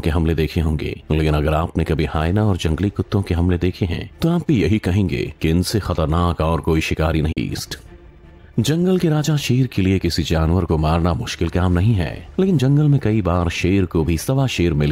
के हमले देखे होंगे लेकिन अगर आपने कभी हायना और जंगली कुत्तों के हमले देखे हैं तो आप भी यही कहेंगे कि इनसे खतरनाक और कोई शिकारी नहीं ईस्ट जंगल के राजा शेर के लिए किसी जानवर को मारना मुश्किल काम नहीं है लेकिन जंगल में कई बार शेर को भी सवा शेर मिल